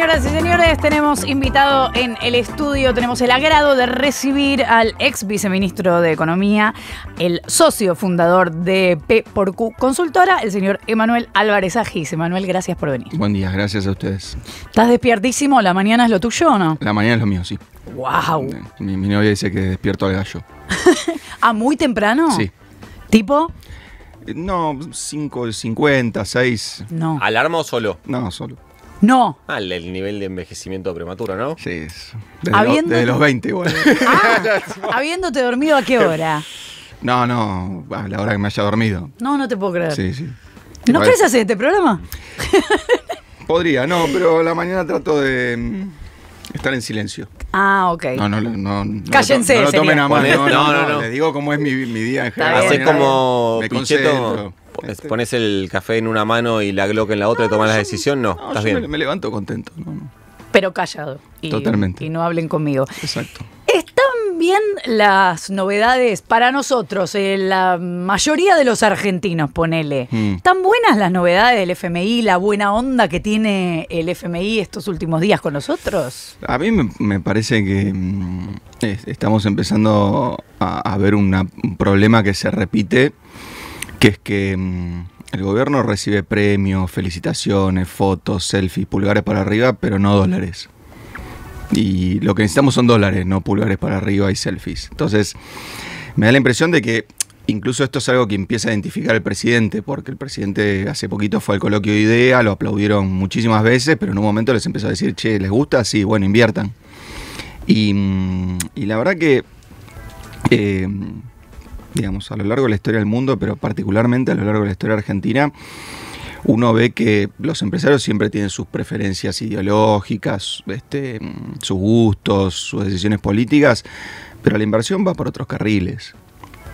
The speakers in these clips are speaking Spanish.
Señoras y señores, tenemos invitado en el estudio, tenemos el agrado de recibir al ex viceministro de Economía, el socio fundador de P por Q Consultora, el señor Emanuel Álvarez Agis. Emanuel, gracias por venir. Buen día, gracias a ustedes. ¿Estás despiertísimo? ¿La mañana es lo tuyo o no? La mañana es lo mío, sí. ¡Wow! Eh, mi, novia dice que despierto al gallo. ¿A ¿Ah, muy temprano? Sí. ¿Tipo? Eh, no, 5.50, 6. No. ¿Alarma o solo? No, solo. No. Ah, el, nivel de envejecimiento prematuro, ¿no? Sí, eso. De los 20 igual. Ah, habiéndote dormido a qué hora? No, no, a la hora que me haya dormido. No, no te puedo creer. Sí, sí. ¿No crees hacer este programa? Podría, no, pero la mañana trato de mm, estar en silencio. Ah, ok. No, no, no. no Cállense. No, lo tomen a mano. No, no, no. Les digo cómo es mi, día en general. Haces como me Pichetto, este, ¿Pones el café en una mano y la Glock en la otra y tomas la decisión? No, estás bien. Me, levanto contento. Pero callado. Y, Totalmente. Y no hablen conmigo. Exacto. Están bien las novedades para nosotros, eh, la mayoría de los argentinos, ponele. Mm. ¿Están buenas las novedades del FMI, la buena onda que tiene el FMI estos últimos días con nosotros? A mí me, parece que mm, estamos empezando a, ver un problema que se repite que es que mm, el gobierno recibe premios, felicitaciones, fotos, selfies, pulgares para arriba, pero no dólares. Y lo que necesitamos son dólares, no pulgares para arriba y selfies. Entonces, me da la impresión de que incluso esto es algo que empieza a identificar el presidente, porque el presidente hace poquito fue al coloquio de idea, lo aplaudieron muchísimas veces, pero en un momento les empezó a decir, che, ¿les gusta? Sí, bueno, inviertan. Y, mm, la verdad que... Eh, digamos, a lo largo de la historia del mundo, pero particularmente a lo largo de la historia argentina, uno ve que los empresarios siempre tienen sus preferencias ideológicas, este, sus gustos, sus decisiones políticas, pero la inversión va por otros carriles.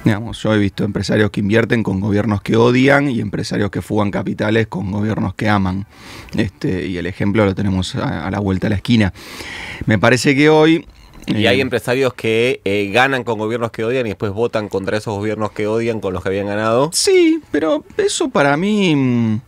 Digamos, yo he visto empresarios que invierten con gobiernos que odian y empresarios que fugan capitales con gobiernos que aman. Este, y el ejemplo lo tenemos a la vuelta de la esquina. Me parece que hoy y hay empresarios que eh, ganan con gobiernos que odian y después votan contra esos gobiernos que odian con los que habían ganado. Sí, pero eso para mí mm,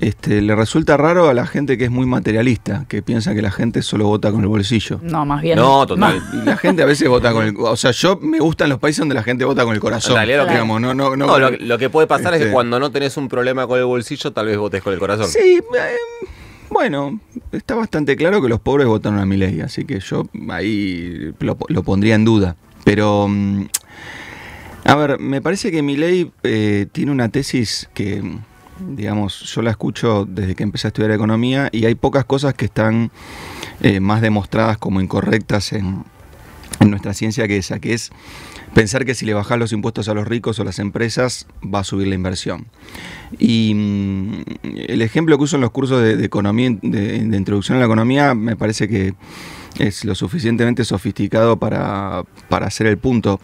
este, le resulta raro a la gente que es muy materialista, que piensa que la gente solo vota con el bolsillo. No, más bien. No, total. La gente a veces vota con el. O sea, yo me gustan los países donde la gente vota con el corazón. no, no, no, lo, que puede pasar es que este cuando no tenés un problema con el bolsillo, tal vez votes con el corazón. Sí, em, bueno, está bastante claro que los pobres votaron a mi ley, así que yo ahí lo, pondría en duda. Pero, mm, a ver, me parece que mi ley eh, tiene una tesis que, digamos, yo la escucho desde que empecé a estudiar economía y hay pocas cosas que están eh, más demostradas como incorrectas en, en nuestra ciencia que esa, que es pensar que si le bajas los impuestos a los ricos o las empresas, va a subir la inversión. Y mm, el ejemplo que uso en los cursos de, economía, de, introducción a la economía, me parece que es lo suficientemente sofisticado para, hacer el punto.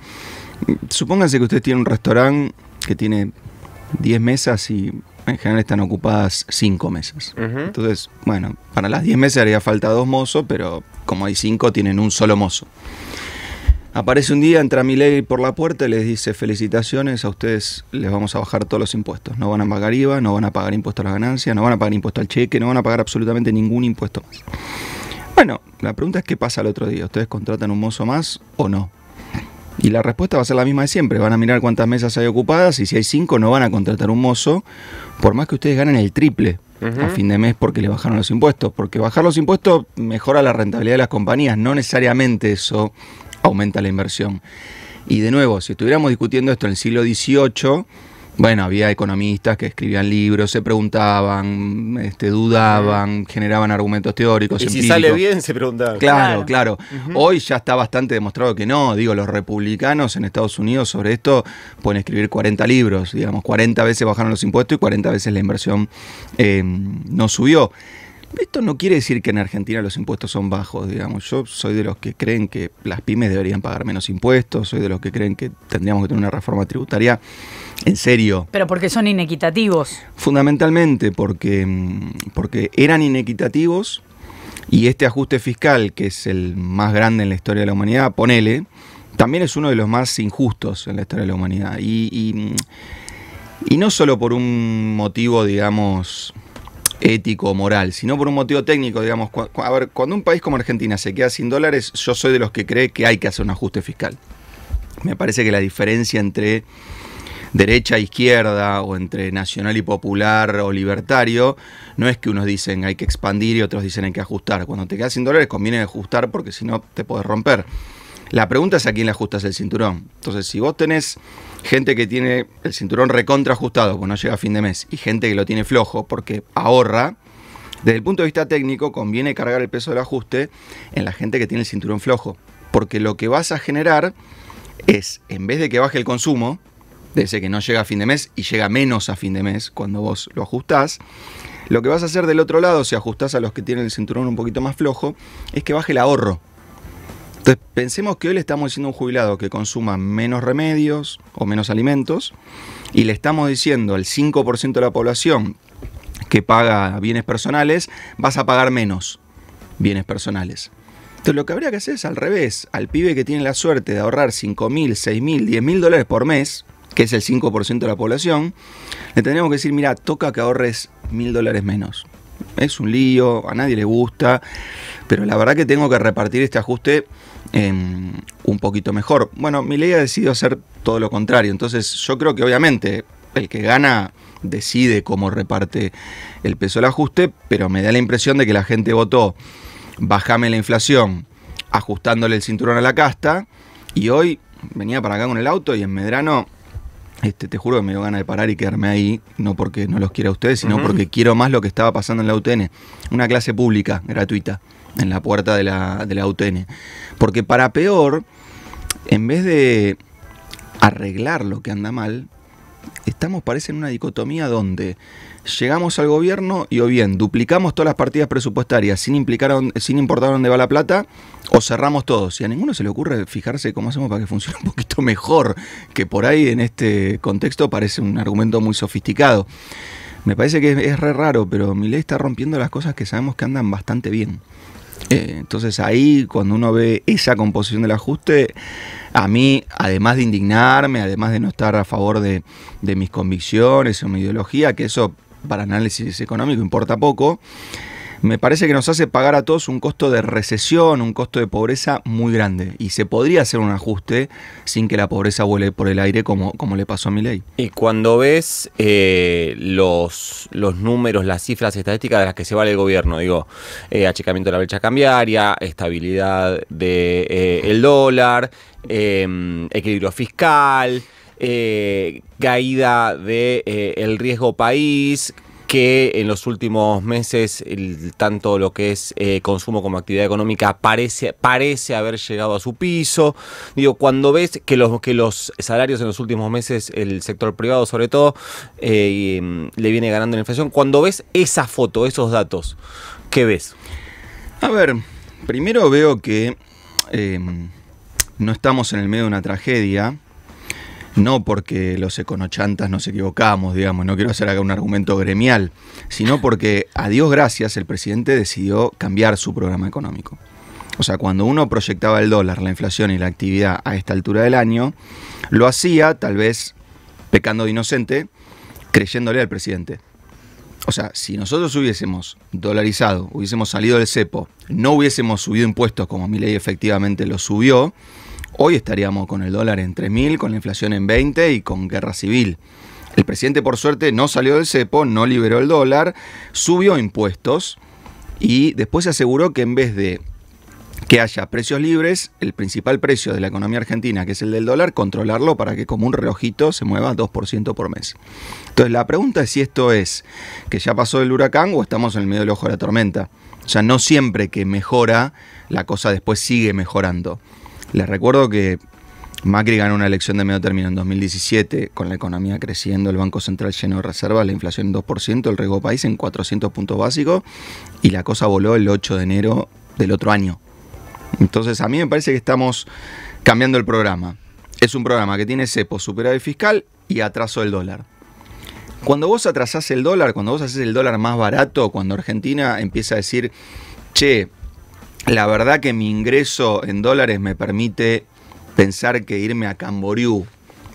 Supónganse que usted tiene un restaurante que tiene 10 mesas y en general están ocupadas 5 mesas. Entonces, bueno, para las 10 mesas haría falta dos mozos, pero como hay 5, tienen un solo mozo. Aparece un día, entra Milei por la puerta y les dice felicitaciones, a ustedes les vamos a bajar todos los impuestos. No van a pagar IVA, no van a pagar impuesto a las ganancias, no van a pagar impuesto al cheque, no van a pagar absolutamente ningún impuesto más. Bueno, la pregunta es qué pasa el otro día. ¿Ustedes contratan un mozo más o no? Y la respuesta va a ser la misma de siempre. Van a mirar cuántas mesas hay ocupadas y si hay cinco no van a contratar un mozo, por más que ustedes ganen el triple a fin de mes porque le bajaron los impuestos. Porque bajar los impuestos mejora la rentabilidad de las compañías. No necesariamente eso aumenta la inversión. Y de nuevo, si estuviéramos discutiendo esto en el siglo XVIII, bueno, había economistas que escribían libros, se preguntaban, este, dudaban, generaban argumentos teóricos. Y si sale bien, se preguntaban. Claro, claro. Hoy ya está bastante demostrado que no. Digo, los republicanos en Estados Unidos sobre esto pueden escribir 40 libros. Digamos, 40 veces bajaron los impuestos y 40 veces la inversión eh, no subió. Esto no quiere decir que en Argentina los impuestos son bajos, digamos. Yo soy de los que creen que las pymes deberían pagar menos impuestos, soy de los que creen que tendríamos que tener una reforma tributaria en serio. Pero porque son inequitativos. Fundamentalmente porque, mm, porque eran inequitativos y este ajuste fiscal, que es el más grande en la historia de la humanidad, ponele, también es uno de los más injustos en la historia de la humanidad. Y, y, mm, y no solo por un motivo, digamos, ético o moral, sino por un motivo técnico, digamos. A ver, cuando un país como Argentina se queda sin dólares, yo soy de los que cree que hay que hacer un ajuste fiscal. Me parece que la diferencia entre derecha, e izquierda, o entre nacional y popular o libertario, no es que unos dicen hay que expandir y otros dicen hay que ajustar. Cuando te quedas sin dólares conviene ajustar porque si no te puedes romper. La pregunta es a quién le ajustas el cinturón. Entonces, si vos tenés gente que tiene el cinturón recontra ajustado, pues no llega a fin de mes, y gente que lo tiene flojo porque ahorra, desde el punto de vista técnico conviene cargar el peso del ajuste en la gente que tiene el cinturón flojo. Porque lo que vas a generar es, en vez de que baje el consumo, de ese que no llega a fin de mes y llega menos a fin de mes cuando vos lo ajustás, lo que vas a hacer del otro lado, si ajustás a los que tienen el cinturón un poquito más flojo, es que baje el ahorro. Entonces, pensemos que hoy le estamos diciendo a un jubilado que consuma menos remedios o menos alimentos y le estamos diciendo al 5% de la población que paga bienes personales, vas a pagar menos bienes personales. Entonces, lo que habría que hacer es al revés, al pibe que tiene la suerte de ahorrar 5.000, 6.000, 10.000 dólares por mes, que es el 5% de la población, le tendríamos que decir, mira, toca que ahorres 1.000 dólares menos. Es un lío, a nadie le gusta, pero la verdad que tengo que repartir este ajuste Em, un poquito mejor. Bueno, mi ley ha decidido hacer todo lo contrario, entonces yo creo que obviamente el que gana decide cómo reparte el peso del ajuste, pero me da la impresión de que la gente votó, bajame la inflación, ajustándole el cinturón a la casta, y hoy venía para acá con el auto y en Medrano este, te juro que me dio ganas de parar y quedarme ahí, no porque no los quiera ustedes, sino porque quiero más lo que estaba pasando en la UTN. Una clase pública, gratuita, en la puerta de la, de la UTN. Porque para peor, en vez de arreglar lo que anda mal, estamos, parece, en una dicotomía donde llegamos al gobierno y o bien duplicamos todas las partidas presupuestarias sin, implicar sin importar dónde va la plata o cerramos todos. Si a ninguno se le ocurre fijarse cómo hacemos para que funcione un poquito mejor, que por ahí en este contexto parece un argumento muy sofisticado. Me parece que es re raro, pero mi ley está rompiendo las cosas que sabemos que andan bastante bien. Eh, entonces ahí cuando uno ve esa composición del ajuste, a mí, además de indignarme, además de no estar a favor de, de mis convicciones o mi ideología, que eso para análisis económico importa poco, me parece que nos hace pagar a todos un costo de recesión, un costo de pobreza muy grande. Y se podría hacer un ajuste sin que la pobreza vuele por el aire como, como le pasó a mi ley. Y cuando ves eh, los, los números, las cifras estadísticas de las que se vale el gobierno, digo, eh, achicamiento de la brecha cambiaria, estabilidad del de, eh, dólar, equilibrio fiscal, eh, caída de eh, el riesgo país que en los últimos meses tanto lo que es eh, consumo como actividad económica parece, parece haber llegado a su piso. Digo, cuando ves que los, que los salarios en los últimos meses, el sector privado sobre todo, eh, mm, le viene ganando la inflación, cuando ves esa foto, esos datos, ¿qué ves? A ver, primero veo que no estamos en el medio de una tragedia, no porque los econochantas nos equivocamos, digamos, no quiero hacer acá un argumento gremial, sino porque, a Dios gracias, el presidente decidió cambiar su programa económico. O sea, cuando uno proyectaba el dólar, la inflación y la actividad a esta altura del año, lo hacía tal vez pecando de inocente, creyéndole al presidente. O sea, si nosotros hubiésemos dolarizado, hubiésemos salido del cepo, no hubiésemos subido impuestos como mi ley efectivamente lo subió, Hoy estaríamos con el dólar en 3.000, con la inflación en 20 y con guerra civil. El presidente, por suerte, no salió del cepo, no liberó el dólar, subió impuestos y después se aseguró que en vez de que haya precios libres, el principal precio de la economía argentina, que es el del dólar, controlarlo para que como un reojito se mueva 2% por mes. Entonces la pregunta es si esto es que ya pasó el huracán o estamos en el medio del ojo de la tormenta. O sea, no siempre que mejora, la cosa después sigue mejorando. Les recuerdo que Macri ganó una elección de medio término en 2017, con la economía creciendo, el Banco Central lleno de reservas, la inflación en 2%, el riesgo país en 400 puntos básicos, y la cosa voló el 8 de enero del otro año. Entonces a mí me parece que estamos cambiando el programa. Es un programa que tiene cepo, superávit fiscal y atraso del dólar. Cuando vos atrasás el dólar, cuando vos haces el dólar más barato, cuando Argentina empieza a decir, che, la verdad que mi ingreso en dólares me permite pensar que irme a Camboriú,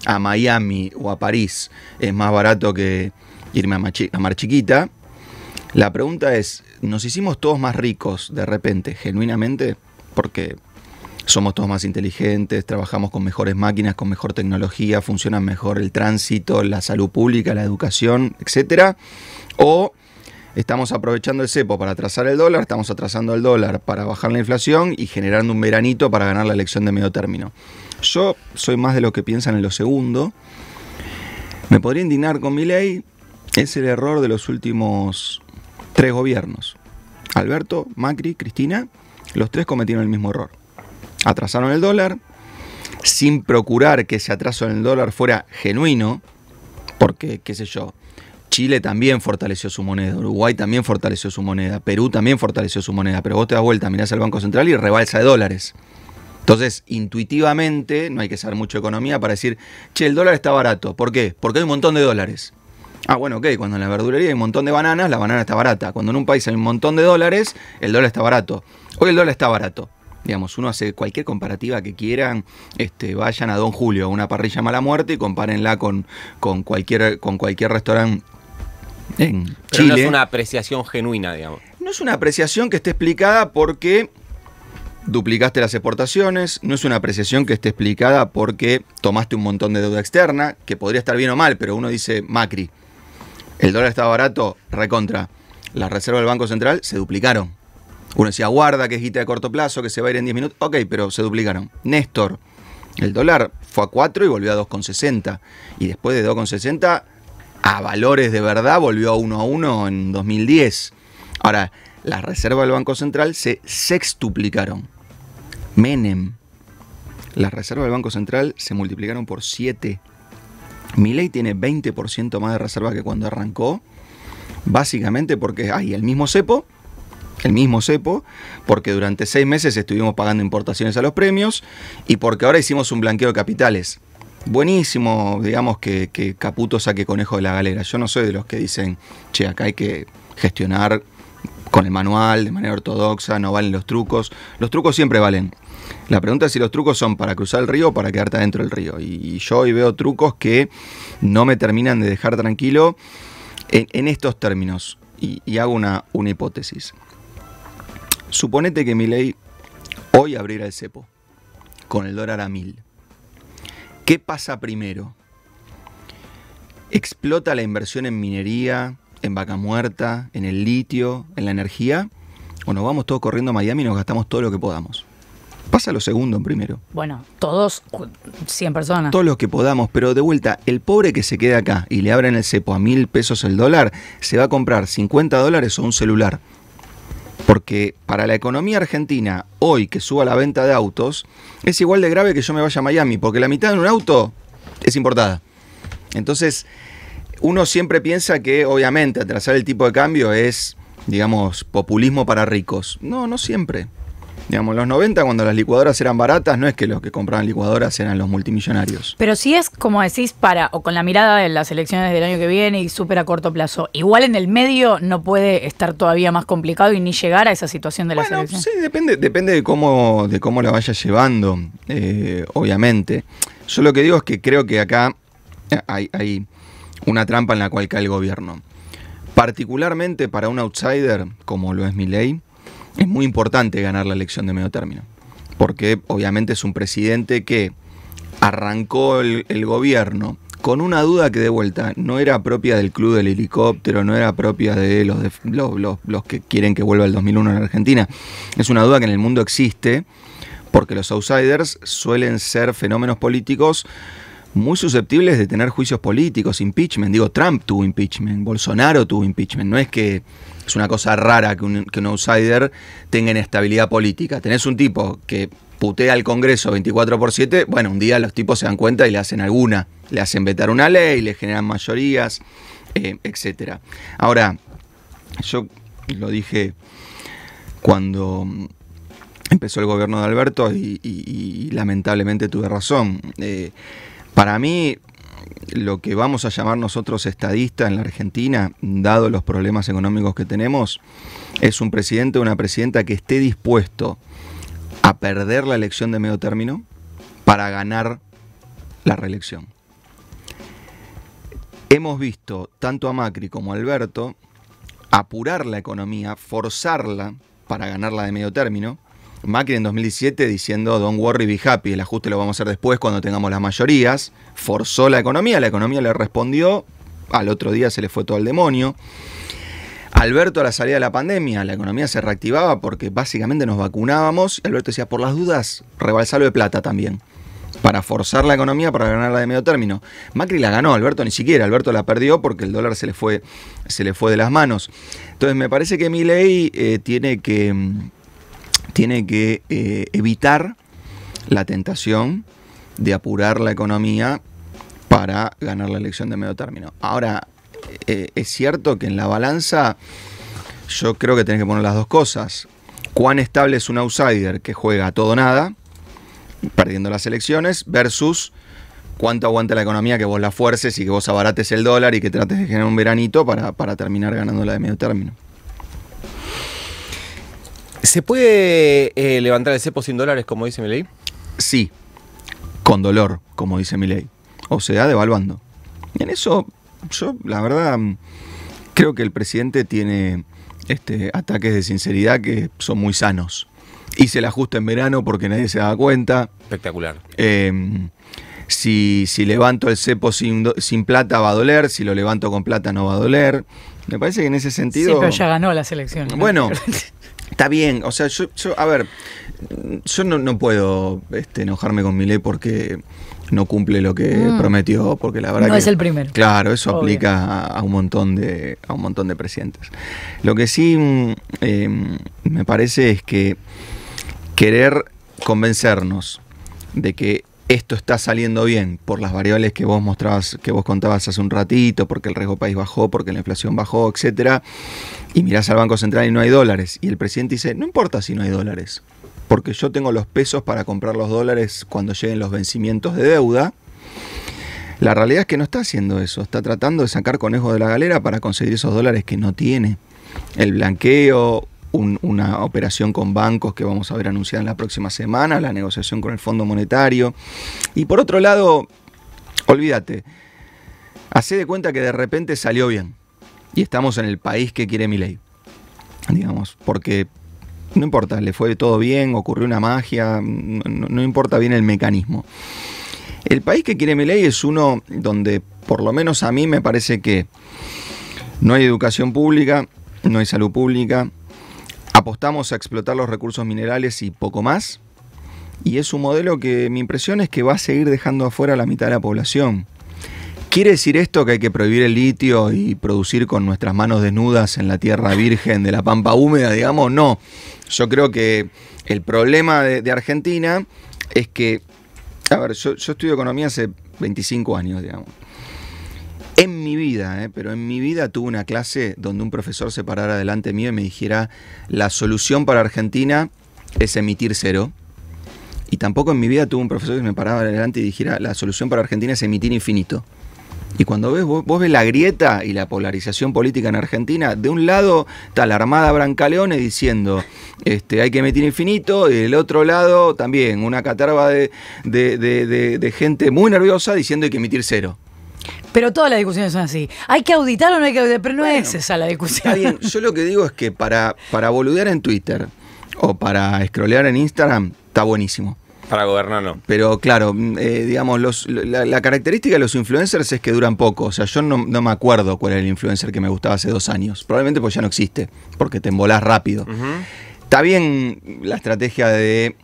a Miami o a París es más barato que irme a, Mar Chiquita. La pregunta es, ¿nos hicimos todos más ricos de repente, genuinamente? Porque somos todos más inteligentes, trabajamos con mejores máquinas, con mejor tecnología, funciona mejor el tránsito, la salud pública, la educación, etc. O estamos aprovechando el cepo para atrasar el dólar, estamos atrasando el dólar para bajar la inflación y generando un veranito para ganar la elección de medio término. Yo soy más de lo que piensan en lo segundo. Me podría indignar con mi ley, es el error de los últimos tres gobiernos. Alberto, Macri, Cristina, los tres cometieron el mismo error. Atrasaron el dólar, sin procurar que ese atraso en el dólar fuera genuino, porque, qué sé yo, Chile también fortaleció su moneda, Uruguay también fortaleció su moneda, Perú también fortaleció su moneda, pero vos te das vuelta, mirás al Banco Central y rebalsa de dólares. Entonces, intuitivamente, no hay que saber mucho economía para decir, che, el dólar está barato. ¿Por qué? Porque hay un montón de dólares. Ah, bueno, ok, cuando en la verdulería hay un montón de bananas, la banana está barata. Cuando en un país hay un montón de dólares, el dólar está barato. Hoy el dólar está barato. Digamos, uno hace cualquier comparativa que quieran, este, vayan a Don Julio, a una parrilla mala muerte y compárenla con, con cualquier, con cualquier restaurante Chile. no es una apreciación genuina, digamos. No es una apreciación que esté explicada porque duplicaste las exportaciones, no es una apreciación que esté explicada porque tomaste un montón de deuda externa, que podría estar bien o mal, pero uno dice Macri, el dólar estaba barato, recontra. Las reservas del Banco Central se duplicaron. Uno decía, guarda, que es guita de corto plazo, que se va a ir en 10 minutos. Ok, pero se duplicaron. Néstor, el dólar fue a 4 y volvió a 2,60. Y después de 2,60 a valores de verdad volvió a 1 a 1 en 2010. Ahora, las reservas del Banco Central se sextuplicaron. Menem. Las reservas del Banco Central se multiplicaron por 7. Milei tiene 20% más de reserva que cuando arrancó, básicamente porque hay el mismo cepo, el mismo cepo, porque durante seis meses estuvimos pagando importaciones a los premios y porque ahora hicimos un blanqueo de capitales buenísimo, digamos, que, Caputo saque conejo de la galera. Yo no soy de los que dicen, che, acá hay que gestionar con el manual, de manera ortodoxa, no valen los trucos. Los trucos siempre valen. La pregunta es si los trucos son para cruzar el río o para quedarte adentro del río. Y, yo hoy veo trucos que no me terminan de dejar tranquilo en, estos términos. Y, hago una, una, hipótesis. Suponete que mi ley hoy abrirá el cepo con el dólar a mil. ¿Qué pasa primero? ¿Explota la inversión en minería, en vaca muerta, en el litio, en la energía? ¿O nos vamos todos corriendo a Miami y nos gastamos todo lo que podamos? Pasa lo segundo en primero. Bueno, todos, 100 personas. Todos los que podamos, pero de vuelta, el pobre que se queda acá y le abren el cepo a mil pesos el dólar, se va a comprar 50 dólares o un celular. Porque para la economía argentina, hoy que suba la venta de autos, es igual de grave que yo me vaya a Miami, porque la mitad de un auto es importada. Entonces, uno siempre piensa que, obviamente, atrasar el tipo de cambio es, digamos, populismo para ricos. No, no siempre. Digamos, los 90 cuando las licuadoras eran baratas, no es que los que compraban licuadoras eran los multimillonarios. Pero si es, como decís, para, o con la mirada de las elecciones del año que viene y súper a corto plazo. Igual en el medio no puede estar todavía más complicado y ni llegar a esa situación de las elecciones. Sí, depende, depende de cómo, de cómo la vaya llevando, eh, obviamente. Yo lo que digo es que creo que acá eh, hay, hay una trampa en la cual cae el gobierno. Particularmente para un outsider como lo es mi ley, es muy importante ganar la elección de medio término, porque obviamente es un presidente que arrancó el, gobierno con una duda que de vuelta no era propia del club del helicóptero, no era propia de los, los, los, que quieren que vuelva el 2001 en Argentina. Es una duda que en el mundo existe porque los outsiders suelen ser fenómenos políticos muy susceptibles de tener juicios políticos, impeachment. Digo, Trump tuvo impeachment, Bolsonaro tuvo impeachment. No es que es una cosa rara que un, outsider tenga inestabilidad política. Tenés un tipo que putea al Congreso 24 por 7, bueno, un día los tipos se dan cuenta y le hacen alguna. Le hacen vetar una ley, le generan mayorías, eh, Etcétera etc. Ahora, yo lo dije cuando empezó el gobierno de Alberto y, lamentablemente tuve razón. Eh, para mí, lo que vamos a llamar nosotros estadista en la Argentina, dado los problemas económicos que tenemos, es un presidente o una presidenta que esté dispuesto a perder la elección de medio término para ganar la reelección. Hemos visto tanto a Macri como a Alberto apurar la economía, forzarla para ganarla de medio término, Macri en 2017 diciendo don't worry, be happy, el ajuste lo vamos a hacer después cuando tengamos las mayorías, forzó la economía, la economía le respondió, al otro día se le fue todo el demonio. Alberto a la salida de la pandemia, la economía se reactivaba porque básicamente nos vacunábamos, Alberto decía, por las dudas, rebalsalo de plata también, para forzar la economía, para ganarla de medio término. Macri la ganó, Alberto ni siquiera, Alberto la perdió porque el dólar se le fue, se le fue de las manos. Entonces me parece que mi ley eh, tiene que mm, tiene que eh, evitar la tentación de apurar la economía para ganar la elección de medio término. Ahora, eh, es cierto que en la balanza yo creo que tenés que poner las dos cosas. Cuán estable es un outsider que juega a todo nada, perdiendo las elecciones, versus cuánto aguanta la economía que vos la fuerces y que vos abarates el dólar y que trates de generar un veranito para, para terminar la de medio término. ¿Se puede eh, levantar el cepo sin dólares, como dice mi ley? Sí, con dolor, como dice mi ley. O sea, devaluando. en eso, yo, la verdad, mm, creo que el presidente tiene este, ataques de sinceridad que son muy sanos. Hice el ajuste en verano porque nadie se da cuenta. Espectacular. Em, si, si, levanto el cepo sin, plata va a doler, si lo levanto con plata no va a doler. Me parece que en ese sentido... Sí, pero ya ganó la selección. Bueno, Está bien, o sea, yo, a ver, yo no, puedo este, enojarme con Milei porque no cumple lo que mm. prometió, porque la verdad no es el primero. Claro, eso aplica a, un montón de a un montón de presidentes. Lo que sí mm, em, me parece es que querer convencernos de que esto está saliendo bien por las variables que vos mostrabas, que vos contabas hace un ratito, porque el riesgo país bajó, porque la inflación bajó, etcétera, y mirás al Banco Central y no hay dólares, y el presidente dice, no importa si no hay dólares, porque yo tengo los pesos para comprar los dólares cuando lleguen los vencimientos de deuda. La realidad es que no está haciendo eso, está tratando de sacar conejos de la galera para conseguir esos dólares que no tiene. El blanqueo una operación con bancos que vamos a ver anunciada en la próxima semana, la negociación con el Fondo Monetario. Y por otro lado, olvídate, hace de cuenta que de repente salió bien y estamos en el país que quiere mi ley. Digamos, porque no importa, le fue todo bien, ocurrió una magia, no importa bien el mecanismo. El país que quiere mi ley es uno donde, por lo menos a mí, me parece que no hay educación pública, no hay salud pública, apostamos a explotar los recursos minerales y poco más. Y es un modelo que mi impresión es que va a seguir dejando afuera la mitad de la población. ¿Quiere decir esto que hay que prohibir el litio y producir con nuestras manos desnudas en la tierra virgen de la pampa húmeda, digamos? No. Yo creo que el problema de, Argentina es que, a ver, yo, yo estudio economía hace 25 años, digamos en mi vida, eh, pero en mi vida tuve una clase donde un profesor se parara delante mío y me dijera, la solución para Argentina es emitir cero. Y tampoco en mi vida tuve un profesor que me paraba delante y dijera, la solución para Argentina es emitir infinito. Y cuando ves, vos, ves la grieta y la polarización política en Argentina, de un lado está la Armada Brancaleone diciendo este, hay que emitir infinito, y del otro lado también una catarba de, de gente muy nerviosa diciendo hay que emitir cero. Pero todas las discusiones son así. ¿Hay que auditar o no hay que auditar? Pero no es esa la discusión. Yo lo que digo es que para, para boludear en Twitter o para scrollear en Instagram, está buenísimo. Para gobernarlo. No. Pero claro, mm, eh, digamos, la, característica de los influencers es que duran poco. O sea, yo no, me acuerdo cuál era el influencer que me gustaba hace dos años. Probablemente porque ya no existe, porque te embolás rápido. Está bien la estrategia de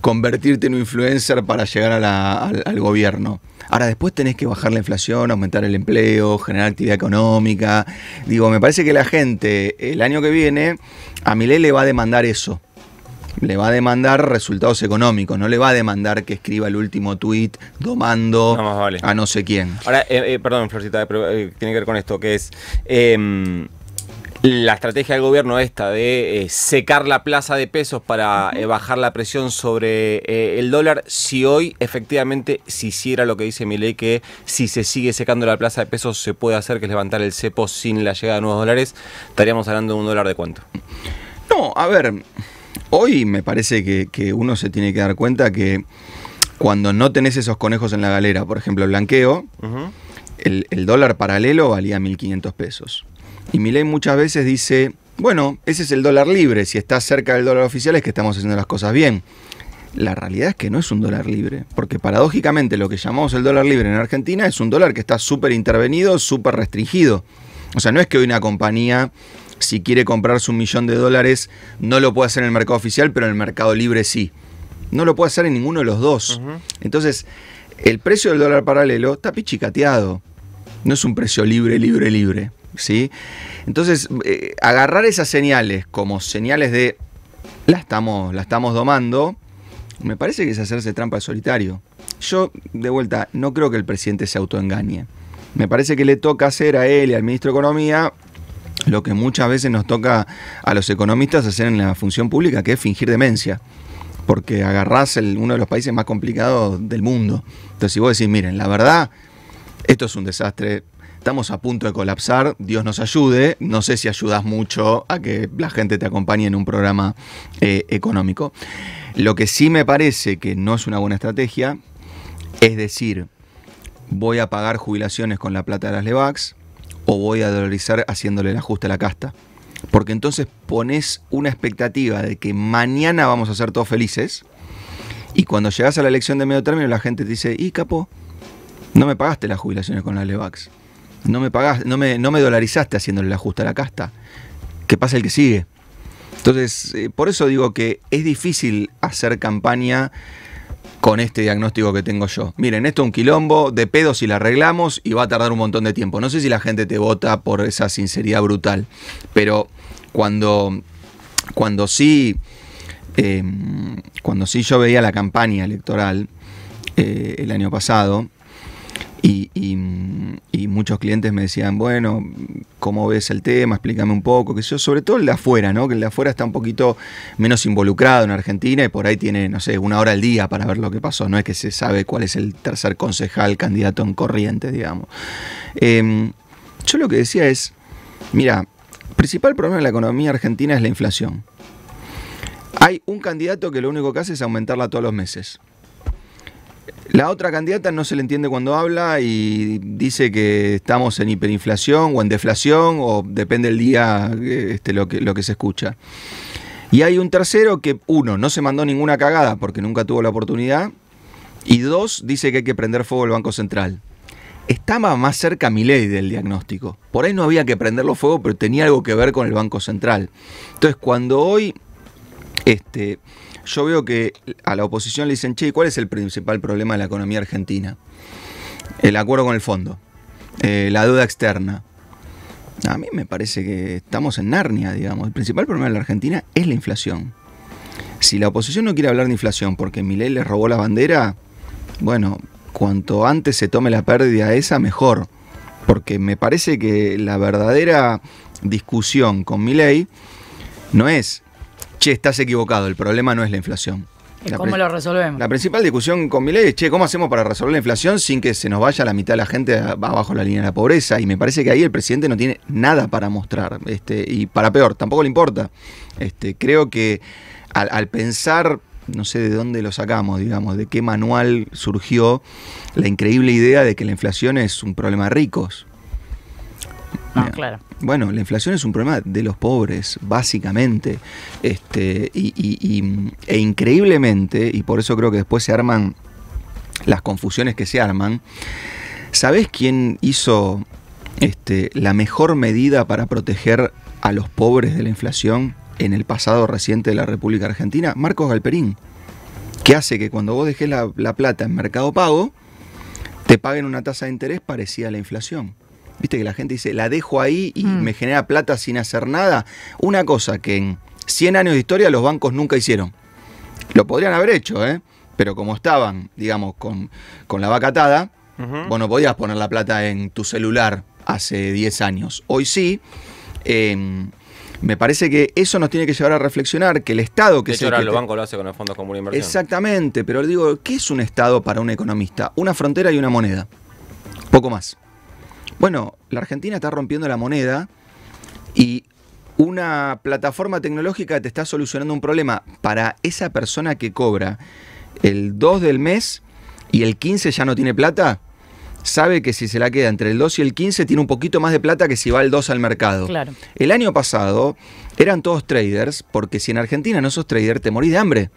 convertirte en un influencer para llegar al, gobierno. Ahora, después tenés que bajar la inflación, aumentar el empleo, generar actividad económica. Digo, me parece que la gente el año que viene a Milé le va a demandar eso. Le va a demandar resultados económicos, no le va a demandar que escriba el último tuit domando a no sé quién. Ahora, eh, eh, perdón, Florcita, eh, tiene que ver con esto, que es... Em, la estrategia del gobierno esta de eh, secar la plaza de pesos para eh, bajar la presión sobre eh, el dólar, si hoy efectivamente se hiciera lo que dice mi que si se sigue secando la plaza de pesos se puede hacer que es levantar el cepo sin la llegada de nuevos dólares, estaríamos hablando de un dólar de cuánto. No, a ver, hoy me parece que, uno se tiene que dar cuenta que cuando no tenés esos conejos en la galera, por ejemplo el blanqueo, el, el dólar paralelo valía 1.500 pesos. Y Milei muchas veces dice, bueno, ese es el dólar libre, si está cerca del dólar oficial es que estamos haciendo las cosas bien. La realidad es que no es un dólar libre, porque paradójicamente lo que llamamos el dólar libre en Argentina es un dólar que está súper intervenido, súper restringido. O sea, no es que hoy una compañía, si quiere comprarse un millón de dólares, no lo puede hacer en el mercado oficial, pero en el mercado libre sí. No lo puede hacer en ninguno de los dos. Entonces, el precio del dólar paralelo está pichicateado. No es un precio libre, libre, libre. ¿sí? Entonces, eh, agarrar esas señales como señales de la estamos, estamos domando, me parece que es hacerse trampa al solitario. Yo, de vuelta, no creo que el presidente se autoengañe. Me parece que le toca hacer a él y al ministro de Economía lo que muchas veces nos toca a los economistas hacer en la función pública, que es fingir demencia. Porque agarrás uno de los países más complicados del mundo. Entonces, si vos decís, miren, la verdad, esto es un desastre, estamos a punto de colapsar, Dios nos ayude. No sé si ayudas mucho a que la gente te acompañe en un programa eh, económico. Lo que sí me parece que no es una buena estrategia es decir, voy a pagar jubilaciones con la plata de las LEVAX o voy a dolarizar haciéndole el ajuste a la casta. Porque entonces pones una expectativa de que mañana vamos a ser todos felices y cuando llegas a la elección de medio término la gente te dice, y capo, no me pagaste las jubilaciones con las LEVAX no me pagás, no me, no me dolarizaste haciéndole el ajuste a la casta. ¿Qué pasa el que sigue. Entonces, eh, por eso digo que es difícil hacer campaña con este diagnóstico que tengo yo. Miren, esto es un quilombo, de pedo si la arreglamos y va a tardar un montón de tiempo. No sé si la gente te vota por esa sinceridad brutal, pero cuando, cuando sí, eh, cuando sí yo veía la campaña electoral eh, el año pasado, y, muchos clientes me decían, bueno, ¿cómo ves el tema? Explícame un poco, que yo, sobre todo el de afuera, ¿no? Que el de afuera está un poquito menos involucrado en Argentina y por ahí tiene, no sé, una hora al día para ver lo que pasó. No es que se sabe cuál es el tercer concejal candidato en corriente, digamos. Em, yo lo que decía es, mira, principal problema de la economía argentina es la inflación. Hay un candidato que lo único que hace es aumentarla todos los meses. La otra candidata no se le entiende cuando habla y dice que estamos en hiperinflación o en deflación, o depende del día este, lo, que, lo que se escucha. Y hay un tercero que, uno, no se mandó ninguna cagada porque nunca tuvo la oportunidad, y dos, dice que hay que prender fuego el Banco Central. Estaba más cerca mi ley del diagnóstico. Por ahí no había que prenderlo fuego, pero tenía algo que ver con el Banco Central. Entonces, cuando hoy este, yo veo que a la oposición le dicen, che, ¿cuál es el principal problema de la economía argentina? El acuerdo con el fondo, eh, la deuda externa. A mí me parece que estamos en Narnia, digamos. El principal problema de la Argentina es la inflación. Si la oposición no quiere hablar de inflación porque Milei le robó la bandera, bueno, cuanto antes se tome la pérdida esa, mejor. Porque me parece que la verdadera discusión con Milei no es che, estás equivocado, el problema no es la inflación. ¿Cómo lo resolvemos? La principal discusión con mi es, che, ¿cómo hacemos para resolver la inflación sin que se nos vaya la mitad de la gente abajo la línea de la pobreza? Y me parece que ahí el presidente no tiene nada para mostrar. Este, y para peor, tampoco le importa. Este, creo que al, al pensar no sé de dónde lo sacamos, digamos, de qué manual surgió la increíble idea de que la inflación es un problema de ricos claro. Bueno, la inflación es un problema de los pobres, básicamente. Este, y, e increíblemente, y por eso creo que después se arman las confusiones que se arman, ¿sabés quién hizo este, la mejor medida para proteger a los pobres de la inflación en el pasado reciente de la República Argentina? Marcos Galperín, que hace que cuando vos dejes la, la plata en Mercado Pago, te paguen una tasa de interés parecida a la inflación. Viste que la gente dice, la dejo ahí y mm. me genera plata sin hacer nada. Una cosa que en 100 años de historia los bancos nunca hicieron. Lo podrían haber hecho, ¿eh? pero como estaban, digamos, con, la vaca atada, vos no podías poner la plata en tu celular hace 10 años. Hoy sí. Em, me parece que eso nos tiene que llevar a reflexionar que el Estado que... se. hecho, ahora los bancos lo hace con los fondos comunes de inversión. Exactamente, pero digo, ¿qué es un Estado para un economista? Una frontera y una moneda. Poco más. Bueno, la Argentina está rompiendo la moneda y una plataforma tecnológica te está solucionando un problema para esa persona que cobra el 2 del mes y el 15 ya no tiene plata, sabe que si se la queda entre el 2 y el 15 tiene un poquito más de plata que si va el 2 al mercado. Claro. El año pasado eran todos traders, porque si en Argentina no sos trader te morís de hambre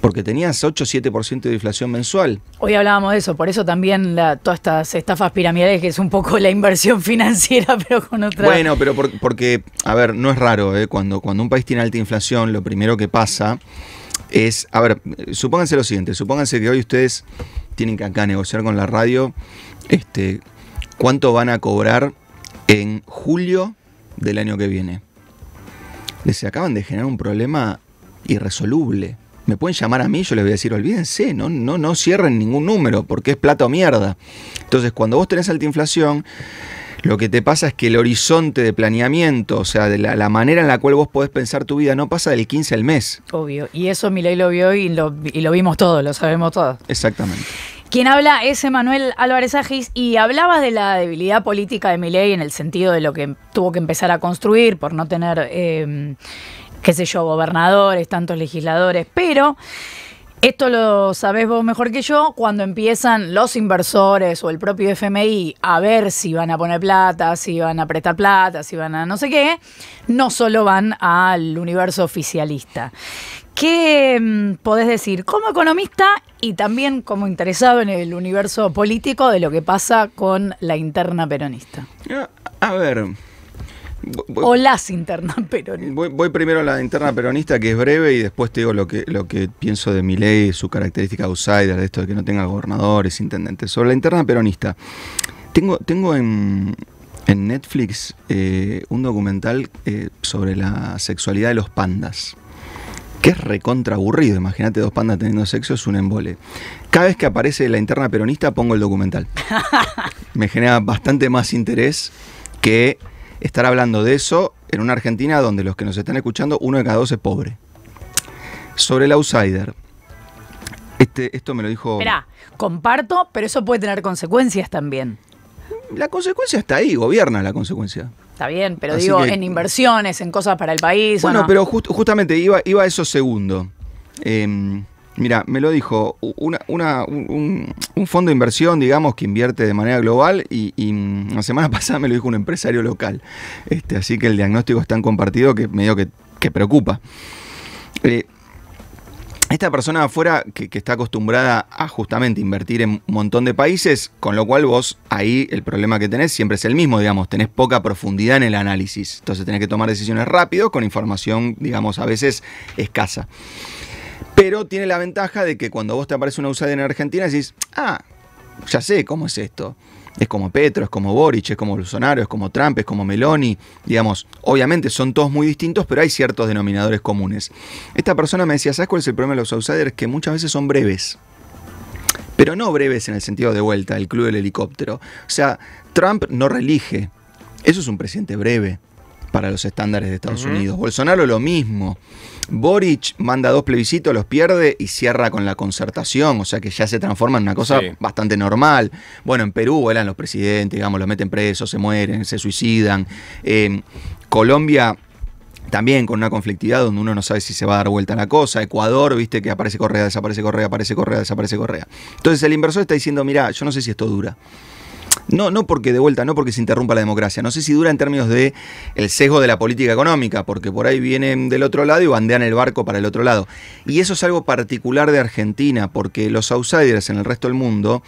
porque tenías 8-7% de inflación mensual. Hoy hablábamos de eso, por eso también todas estas estafas piramidales, que es un poco la inversión financiera, pero con otra... Bueno, pero porque, a ver, no es raro, ¿eh? cuando, cuando un país tiene alta inflación, lo primero que pasa es, a ver, supónganse lo siguiente, supónganse que hoy ustedes tienen que acá negociar con la radio, este, cuánto van a cobrar en julio del año que viene. Les acaban de generar un problema irresoluble me pueden llamar a mí, yo les voy a decir, olvídense, no, no, no cierren ningún número, porque es plata o mierda. Entonces, cuando vos tenés alta inflación, lo que te pasa es que el horizonte de planeamiento, o sea, de la, manera en la cual vos podés pensar tu vida, no pasa del 15 al mes. Obvio. Y eso Milei lo vio y lo, vimos todos, lo sabemos todos. Exactamente. Quien habla es Emanuel Álvarez Agis y hablabas de la debilidad política de Milei en el sentido de lo que tuvo que empezar a construir por no tener eh, qué sé yo, gobernadores, tantos legisladores, pero esto lo sabés vos mejor que yo, cuando empiezan los inversores o el propio FMI a ver si van a poner plata, si van a prestar plata, si van a no sé qué, no solo van al universo oficialista. ¿Qué mm, podés decir como economista y también como interesado en el universo político de lo que pasa con la interna peronista? Ah, a ver, Hola o las internas peronistas. Voy, primero a la interna peronista, que es breve, y después te digo lo que, lo que pienso de mi ley, su característica outsider, de esto de que no tenga gobernadores, intendentes. Sobre la interna peronista, tengo, tengo en, Netflix eh, un documental eh, sobre la sexualidad de los pandas. Que es recontra aburrido, imagínate dos pandas teniendo sexo, es un embole. Cada vez que aparece la interna peronista pongo el documental. Me genera bastante más interés que estar hablando de eso en una Argentina donde los que nos están escuchando, uno de cada dos es pobre. Sobre el outsider. Este, esto me lo dijo. Esperá, comparto, pero eso puede tener consecuencias también. La consecuencia está ahí, gobierna la consecuencia. Está bien, pero digo, en inversiones, en cosas para el país. Bueno, pero justamente iba, iba a eso segundo. Em, Mira, me lo dijo un, fondo de inversión, digamos, que invierte de manera global y, mm, la semana pasada me lo dijo un empresario local. Este, así que el diagnóstico es tan compartido que medio que, que preocupa. Eh, esta persona afuera que, está acostumbrada a justamente invertir en un montón de países, con lo cual vos ahí el problema que tenés siempre es el mismo, digamos, tenés poca profundidad en el análisis. Entonces tenés que tomar decisiones rápido con información, digamos, a veces escasa. Pero tiene la ventaja de que cuando vos te aparece una outsider en Argentina decís, ah, ya sé, ¿cómo es esto? Es como Petro, es como Boric, es como Bolsonaro, es como Trump, es como Meloni. Digamos, obviamente son todos muy distintos, pero hay ciertos denominadores comunes. Esta persona me decía, ¿sabes cuál es el problema de los outsiders? Que muchas veces son breves. Pero no breves en el sentido de vuelta, el club del helicóptero. O sea, Trump no relige Eso es un presidente breve para los estándares de Estados Unidos. Bolsonaro lo mismo. Boric manda dos plebiscitos, los pierde y cierra con la concertación, o sea que ya se transforma en una cosa bastante normal. Bueno, en Perú vuelan los presidentes, digamos, los meten presos, se mueren, se suicidan. Colombia también con una conflictividad donde uno no sabe si se va a dar vuelta la cosa. Ecuador, viste que aparece Correa, desaparece Correa, aparece Correa, desaparece Correa. Entonces el inversor está diciendo, mira, yo no sé si esto dura. No, no porque de vuelta, no porque se interrumpa la democracia. No sé si dura en términos de el sesgo de la política económica, porque por ahí vienen del otro lado y bandean el barco para el otro lado. Y eso es algo particular de Argentina, porque los outsiders en el resto del mundo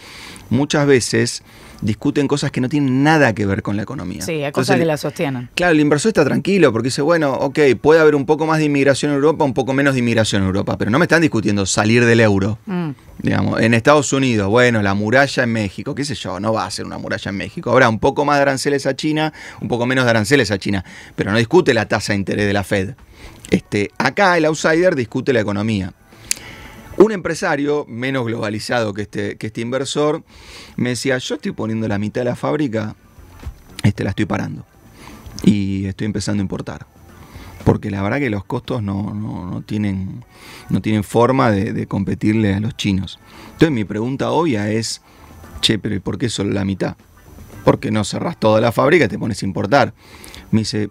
muchas veces discuten cosas que no tienen nada que ver con la economía. Sí, hay cosas que la sostienen. Claro, el inversor está tranquilo porque dice, bueno, ok, puede haber un poco más de inmigración en Europa, un poco menos de inmigración en Europa, pero no me están discutiendo salir del euro. Mm. Digamos, en Estados Unidos, bueno, la muralla en México, qué sé yo, no va a ser una muralla en México. Habrá un poco más de aranceles a China, un poco menos de aranceles a China, pero no discute la tasa de interés de la Fed. Este, acá el outsider discute la economía. Un empresario menos globalizado que este, este inversor me decía, yo estoy poniendo la mitad de la fábrica, este, la estoy parando y estoy empezando a importar. Porque la verdad que los costos no, tienen, no tienen forma de, de competirle a los chinos. Entonces mi pregunta obvia es, che, pero ¿y por qué solo la mitad? Porque no cerrás toda la fábrica y te pones a importar. Me dice,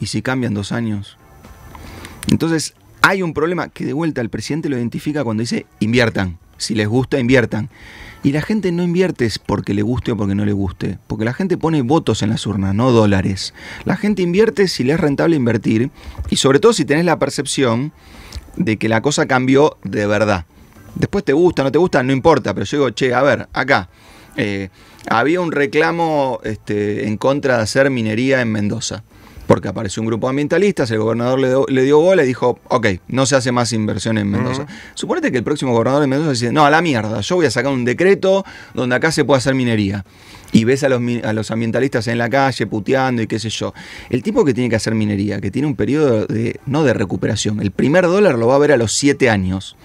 ¿y si cambian dos años? Entonces hay un problema que de vuelta el presidente lo identifica cuando dice inviertan. Si les gusta, inviertan. Y la gente no invierte porque le guste o porque no le guste. Porque la gente pone votos en las urnas, no dólares. La gente invierte si le es rentable invertir. Y sobre todo si tenés la percepción de que la cosa cambió de verdad. Después te gusta, no te gusta, no importa. Pero yo digo, che, a ver, acá. Eh, había un reclamo este, en contra de hacer minería en Mendoza porque apareció un grupo de ambientalistas, el gobernador le dio, bola y dijo, ok, no se hace más inversión en Mendoza. Suponete que el próximo gobernador de Mendoza dice, no, a la mierda, yo voy a sacar un decreto donde acá se puede hacer minería. Y ves a los, ambientalistas en la calle puteando y qué sé yo. El tipo que tiene que hacer minería, que tiene un periodo de, no de recuperación, el primer dólar lo va a ver a los siete años.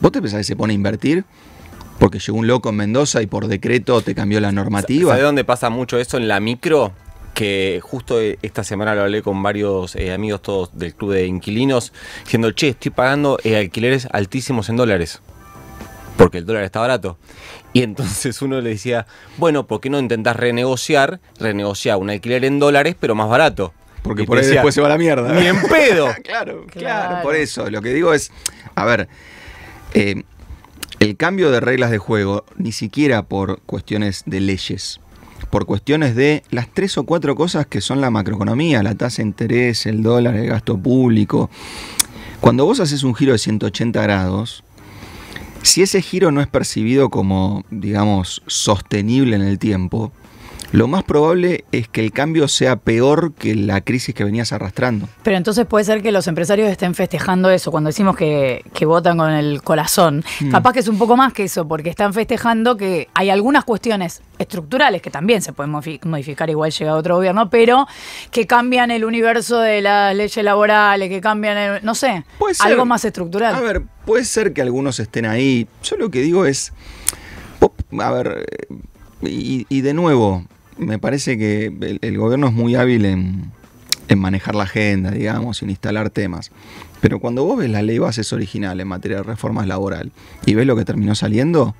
¿Vos te pensás que se pone a invertir? Porque llegó un loco en Mendoza y por decreto te cambió la normativa. ¿Sabés dónde pasa mucho eso en la micro? que justo e, esta semana lo hablé con varios eh, amigos todos del club de inquilinos, diciendo, che, estoy pagando eh, alquileres altísimos en dólares, porque el dólar está barato. Y entonces uno le decía, bueno, ¿por qué no intentas renegociar? Renegociar un alquiler en dólares, pero más barato. Porque por ahí después se va la mierda. Ni en pedo. claro, claro, por eso. Lo que digo es, a ver, eh, el cambio de reglas de juego, ni siquiera por cuestiones de leyes, por cuestiones de las tres o cuatro cosas que son la macroeconomía, la tasa de interés, el dólar, el gasto público. Cuando vos haces un giro de 180 grados, si ese giro no es percibido como, digamos, sostenible en el tiempo, lo más probable es que el cambio sea peor que la crisis que venías arrastrando. Pero entonces puede ser que los empresarios estén festejando eso, cuando decimos que, votan con el corazón. Hmm. Capaz que es un poco más que eso, porque están festejando que hay algunas cuestiones estructurales que también se pueden modificar, igual llega otro gobierno, pero que cambian el universo de las leyes laborales, que cambian, no sé, algo más estructural. A ver, puede ser que algunos estén ahí. Yo lo que digo es, a ver, y de nuevo, me parece que el, gobierno es muy hábil en, manejar la agenda, digamos, en instalar temas. Pero cuando vos ves la ley base original en materia de reformas laboral y ves lo que terminó saliendo,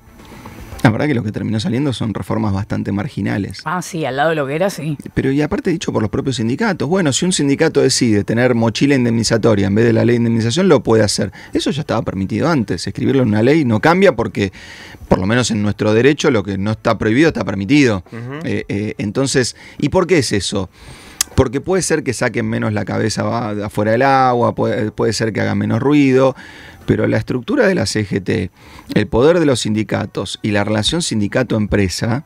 la verdad que lo que terminó saliendo son reformas bastante marginales. Ah, sí, al lado de lo que era, sí. Pero y aparte dicho por los propios sindicatos, bueno, si un sindicato decide tener mochila indemnizatoria en vez de la ley de indemnización, lo puede hacer. Eso ya estaba permitido antes, escribirlo en una ley no cambia porque, por lo menos en nuestro derecho, lo que no está prohibido está permitido. Eh, eh, entonces, ¿y por qué es eso? Porque puede ser que saquen menos la cabeza afuera del agua, puede ser que hagan menos ruido, pero la estructura de la CGT, el poder de los sindicatos y la relación sindicato-empresa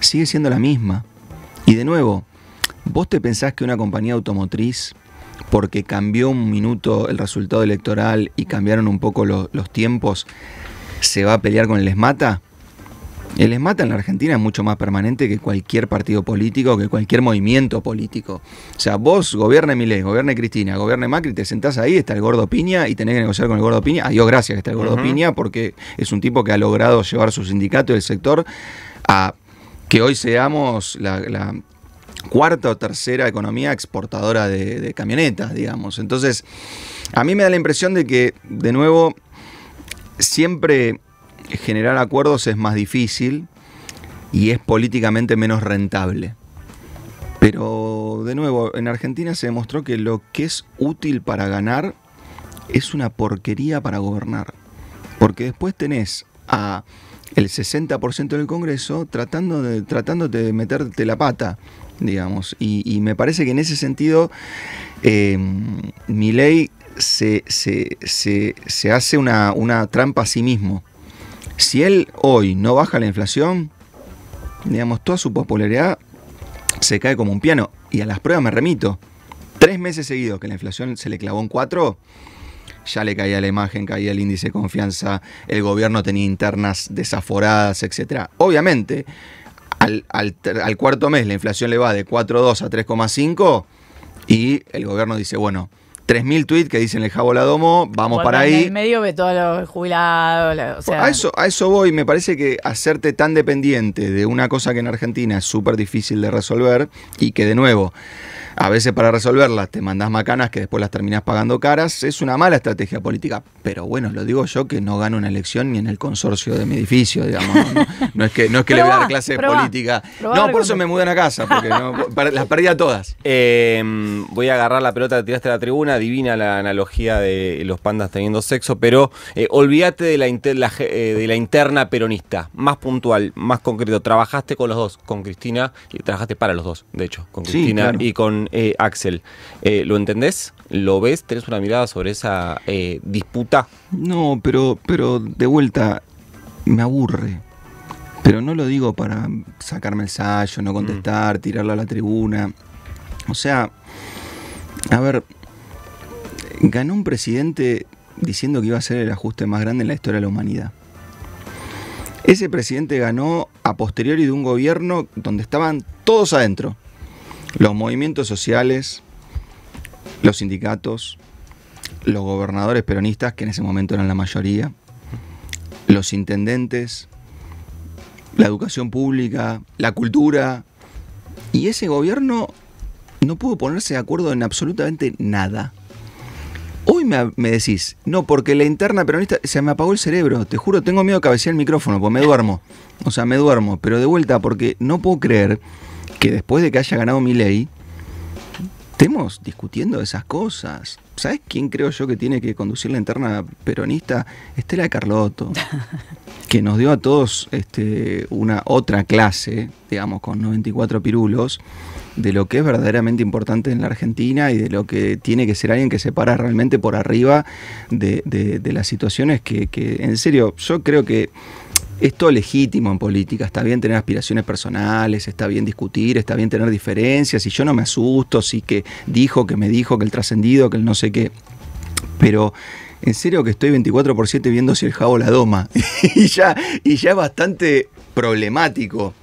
sigue siendo la misma. Y de nuevo, ¿vos te pensás que una compañía automotriz, porque cambió un minuto el resultado electoral y cambiaron un poco los tiempos, se va a pelear con el ESMATA? El ESMATA en la Argentina es mucho más permanente que cualquier partido político, que cualquier movimiento político. O sea, vos gobierne Milés, gobierne Cristina, gobierne Macri, te sentás ahí, está el gordo Piña y tenés que negociar con el gordo Piña. Adiós, gracias que está el gordo Piña porque es un tipo que ha logrado llevar su sindicato y el sector a que hoy seamos la, cuarta o tercera economía exportadora de, de camionetas, digamos. Entonces, a mí me da la impresión de que, de nuevo, siempre generar acuerdos es más difícil y es políticamente menos rentable. Pero de nuevo, en Argentina se demostró que lo que es útil para ganar es una porquería para gobernar. Porque después tenés a el 60% del Congreso tratando de, tratándote de meterte la pata, digamos. Y, me parece que en ese sentido, em, mi ley se, se, hace una, una trampa a sí mismo. Si él hoy no baja la inflación, digamos, toda su popularidad se cae como un piano. Y a las pruebas me remito. Tres meses seguidos que la inflación se le clavó en cuatro, ya le caía la imagen, caía el índice de confianza, el gobierno tenía internas desaforadas, etc. Obviamente, al, al cuarto mes la inflación le va de 4,2 a 3,5 y el gobierno dice, bueno, 3.000 tweets que dicen el domo, vamos para ahí. En medio ve todos los jubilados. a, eso, a eso voy. Me parece que hacerte tan dependiente de una cosa que en Argentina es súper difícil de resolver y que, de nuevo, a veces para resolverlas te mandas macanas que después las terminás pagando caras, es una mala estrategia política. Pero bueno, lo digo yo que no gano una elección ni en el consorcio de mi edificio, digamos. No, es que, no es que le voy a dar clase de política. no, por eso me mudan a casa, porque las perdí a todas. Em, voy a agarrar la pelota, tiraste a la tribuna, Adivina la analogía de los pandas teniendo sexo, pero eh, olvídate de la, eh, de la interna peronista. Más puntual, más concreto. Trabajaste con los dos, con Cristina, y trabajaste para los dos, de hecho, con Cristina y con eh, Axel. Eh, ¿Lo entendés? ¿Lo ves? ¿Tenés una mirada sobre esa eh, disputa? No, pero, pero de vuelta, me aburre. Pero no lo digo para sacarme el sallo, no mm. contestar, tirarlo a la tribuna. O sea, a ver, ganó un presidente diciendo que iba a ser el ajuste más grande en la historia de la humanidad. Ese presidente ganó a posteriori de un gobierno donde estaban todos adentro. Los movimientos sociales, los sindicatos, los gobernadores peronistas, que en ese momento eran la mayoría, los intendentes, la educación pública, la cultura. Y ese gobierno no pudo ponerse de acuerdo en absolutamente nada. Hoy me, decís, no, porque la interna peronista se me apagó el cerebro. Te juro, tengo miedo de cabecear el micrófono, porque me duermo. O sea, me duermo, pero de vuelta, porque no puedo creer que después de que haya ganado mi ley, estemos discutiendo esas cosas. ¿Sabes quién creo yo que tiene que conducir la interna peronista? Estela Carlotto, que nos dio a todos este, una otra clase, digamos, con 94 pirulos, de lo que es verdaderamente importante en la Argentina y de lo que tiene que ser alguien que se para realmente por arriba de, las situaciones que, que, en serio, yo creo que es legítimo en política, está bien tener aspiraciones personales, está bien discutir, está bien tener diferencias, y yo no me asusto, sí que dijo, que me dijo, que el trascendido, que el no sé qué, pero en serio que estoy 24 por 7 viendo si el jabo la doma, y, ya, y ya es bastante problemático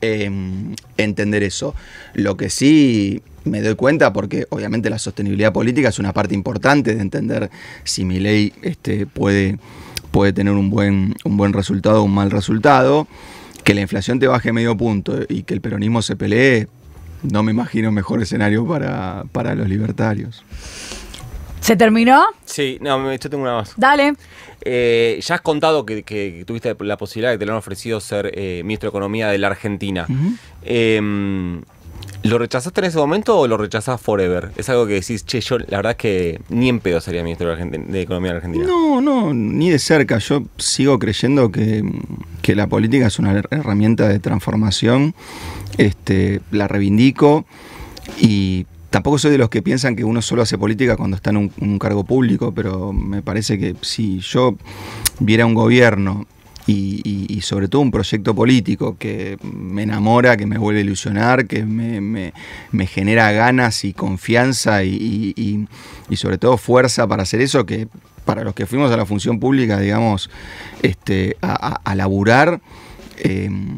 em, entender eso. Lo que sí me doy cuenta porque obviamente la sostenibilidad política es una parte importante de entender si mi ley este, puede puede tener un buen, un buen resultado o un mal resultado. Que la inflación te baje medio punto y que el peronismo se pelee, no me imagino mejor escenario para, para los libertarios. ¿Se terminó? Sí, no, yo tengo una más. Dale. Eh, ya has contado que, tuviste la posibilidad que te lo han ofrecido ser eh, ministro de Economía de la Argentina. ¿Lo rechazaste en ese momento o lo rechazás forever? Es algo que decís, che, yo la verdad es que ni en pedo sería ministro de Economía de Argentina. No, no, ni de cerca. Yo sigo creyendo que, la política es una herramienta de transformación. Este, la reivindico y tampoco soy de los que piensan que uno solo hace política cuando está en un cargo público, pero me parece que si yo viera un gobierno y, sobre todo un proyecto político que me enamora, que me vuelve a ilusionar, que me, genera ganas y confianza y, sobre todo fuerza para hacer eso, que para los que fuimos a la función pública, digamos, este, a, a, laburar, em,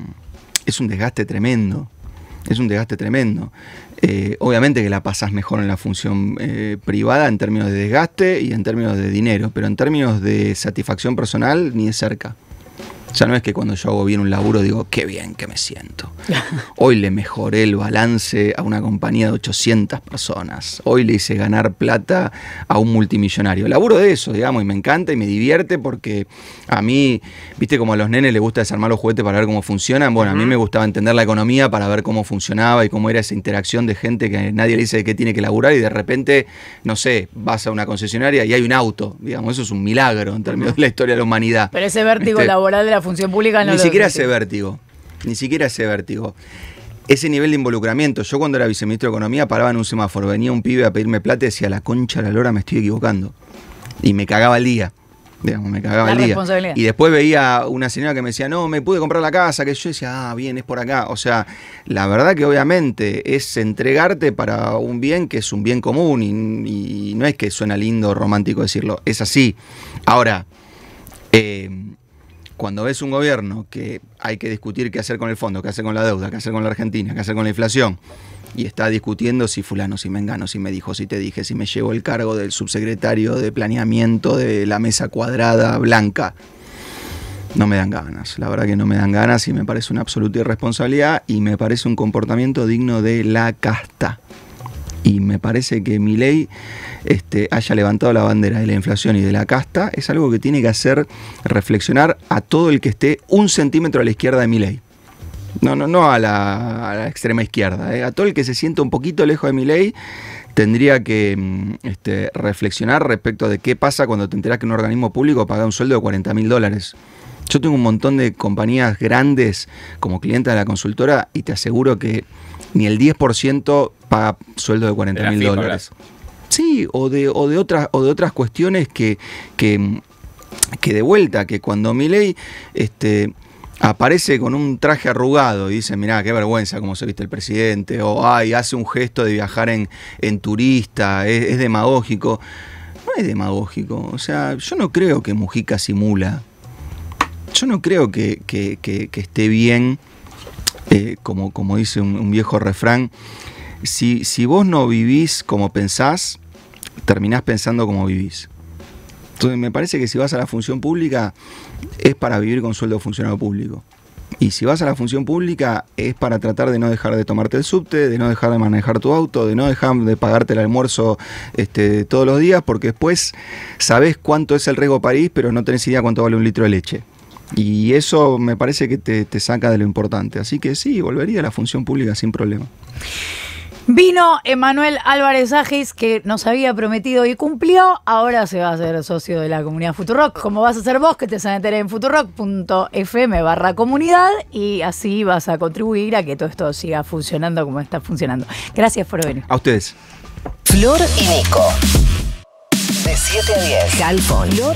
es un desgaste tremendo es un desgaste tremendo. Eh, obviamente que la pasas mejor en la función eh, privada en términos de desgaste y en términos de dinero, pero en términos de satisfacción personal ni de cerca. Ya no es que cuando yo hago bien un laburo digo, qué bien que me siento. Hoy le mejoré el balance a una compañía de 800 personas. Hoy le hice ganar plata a un multimillonario. Laburo de eso, digamos, y me encanta y me divierte porque a mí, viste como a los nenes les gusta desarmar los juguetes para ver cómo funcionan. Bueno, a mí me gustaba entender la economía para ver cómo funcionaba y cómo era esa interacción de gente que nadie le dice de qué tiene que laburar y de repente, no sé, vas a una concesionaria y hay un auto. Digamos, eso es un milagro en términos de la historia de la humanidad. Pero ese vértigo este, laboral de la función pública no Ni siquiera ese vértigo. Ni siquiera ese vértigo. Ese nivel de involucramiento. Yo cuando era viceministro de Economía paraba en un semáforo. Venía un pibe a pedirme plata y decía, la concha la lora me estoy equivocando. Y me cagaba el día. Digamos, me cagaba el día. Y después veía una señora que me decía, no, me pude comprar la casa, que yo decía, ah, bien, es por acá. O sea, la verdad que obviamente es entregarte para un bien que es un bien común y, no es que suena lindo romántico decirlo, es así. Ahora, eh, cuando ves un gobierno que hay que discutir qué hacer con el fondo, qué hacer con la deuda, qué hacer con la Argentina, qué hacer con la inflación, y está discutiendo si fulano, si mengano, si me dijo, si te dije, si me llevo el cargo del subsecretario de planeamiento de la mesa cuadrada blanca. No me dan ganas, la verdad que no me dan ganas y me parece una absoluta irresponsabilidad y me parece un comportamiento digno de la casta y me parece que mi ley este, haya levantado la bandera de la inflación y de la casta es algo que tiene que hacer reflexionar a todo el que esté un centímetro a la izquierda de mi ley. No, no, no a la, extrema izquierda. Eh. A todo el que se sienta un poquito lejos de mi ley tendría que mm, este, reflexionar respecto de qué pasa cuando te enteras que un organismo público paga un sueldo de 40 mil dólares. Yo tengo un montón de compañías grandes como clienta de la consultora y te aseguro que ni el 10% paga sueldo de 40 mil dólares. Sí, o de, otras, o de otras cuestiones que, de vuelta, que cuando Milei este, aparece con un traje arrugado y dice, mirá, qué vergüenza como se viste el presidente, o ay, hace un gesto de viajar en, turista, es, demagógico. No es demagógico, o sea, yo no creo que Mujica simula. Yo no creo que esté bien eh, como, dice un, viejo refrán, si, vos no vivís como pensás, terminás pensando como vivís. Entonces me parece que si vas a la función pública es para vivir con sueldo funcionario público. Y si vas a la función pública es para tratar de no dejar de tomarte el subte, de no dejar de manejar tu auto, de no dejar de pagarte el almuerzo este, todos los días, porque después sabes cuánto es el riego París, pero no tenés idea cuánto vale un litro de leche. Y eso me parece que te, saca de lo importante. Así que sí, volvería a la función pública sin problema. Vino Emanuel Álvarez Agis, que nos había prometido y cumplió. Ahora se va a hacer socio de la comunidad Futurock. Como vas a ser vos, que te a meter en futurock.fm barra comunidad y así vas a contribuir a que todo esto siga funcionando como está funcionando. Gracias por venir. A ustedes. Flor y Nico. De 7 a 10.